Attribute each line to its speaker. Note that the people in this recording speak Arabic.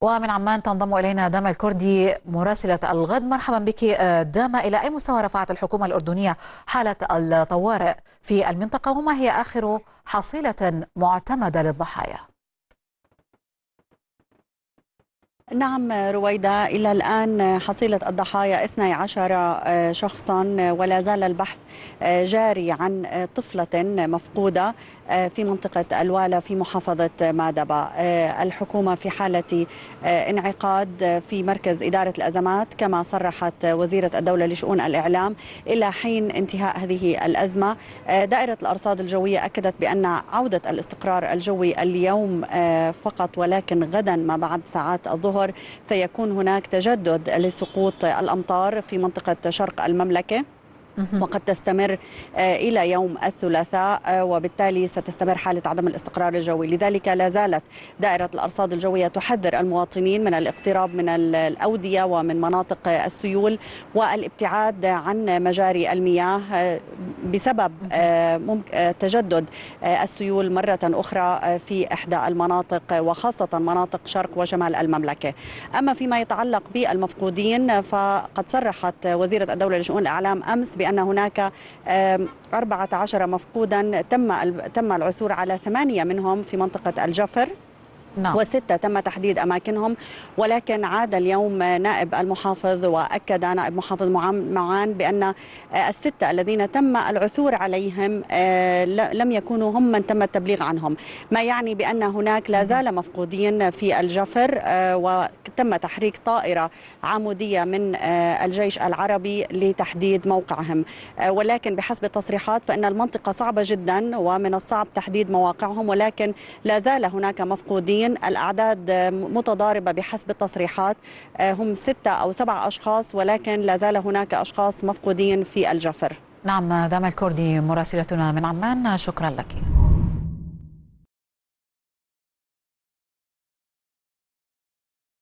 Speaker 1: ومن عمان تنضم إلينا داما الكردي مراسلة الغد مرحبا بك آه، داما إلى أي مستوى رفعت الحكومة الأردنية حالة الطوارئ في المنطقة وما هي آخر حصيلة معتمدة للضحايا؟
Speaker 2: نعم رويدا إلى الآن حصيلة الضحايا 12 آه، شخصا ولا زال البحث آه، جاري عن آه، طفلة مفقودة في منطقة الوالة في محافظة مادبا الحكومة في حالة انعقاد في مركز إدارة الأزمات كما صرحت وزيرة الدولة لشؤون الإعلام إلى حين انتهاء هذه الأزمة دائرة الأرصاد الجوية أكدت بأن عودة الاستقرار الجوي اليوم فقط ولكن غدا ما بعد ساعات الظهر الظهر سيكون هناك تجدد لسقوط الأمطار في منطقة شرق المملكة وقد تستمر آه، إلى يوم الثلاثاء آه، وبالتالي ستستمر حالة عدم الاستقرار الجوي لذلك لا زالت دائرة الأرصاد الجوية تحذر المواطنين من الاقتراب من الأودية ومن مناطق السيول والابتعاد عن مجاري المياه آه، بسبب تجدد السيول مرة أخرى في إحدى المناطق وخاصة مناطق شرق وشمال المملكة أما فيما يتعلق بالمفقودين فقد صرحت وزيرة الدولة لشؤون الأعلام أمس بأن بأن هناك 14 مفقودا تم تم العثور على ثمانية منهم في منطقة الجفر نعم. وستة تم تحديد أماكنهم ولكن عاد اليوم نائب المحافظ وأكد نائب محافظ معان بأن آه، الستة الذين تم العثور عليهم آه، لم يكونوا هم من تم التبليغ عنهم ما يعني بأن هناك لا زال مفقودين في الجفر آه، وتم تحريك طائرة عمودية من الجيش العربي لتحديد موقعهم ولكن بحسب التصريحات فإن المنطقة صعبة جدا ومن الصعب تحديد مواقعهم ولكن لا زال هناك مفقودين معين الأعداد متضاربة بحسب التصريحات آه، هم ستة أو سبعة أشخاص ولكن لا زال هناك أشخاص
Speaker 1: مفقودين في الجفر نعم دام الكردي مراسلتنا من عمان شكرا لك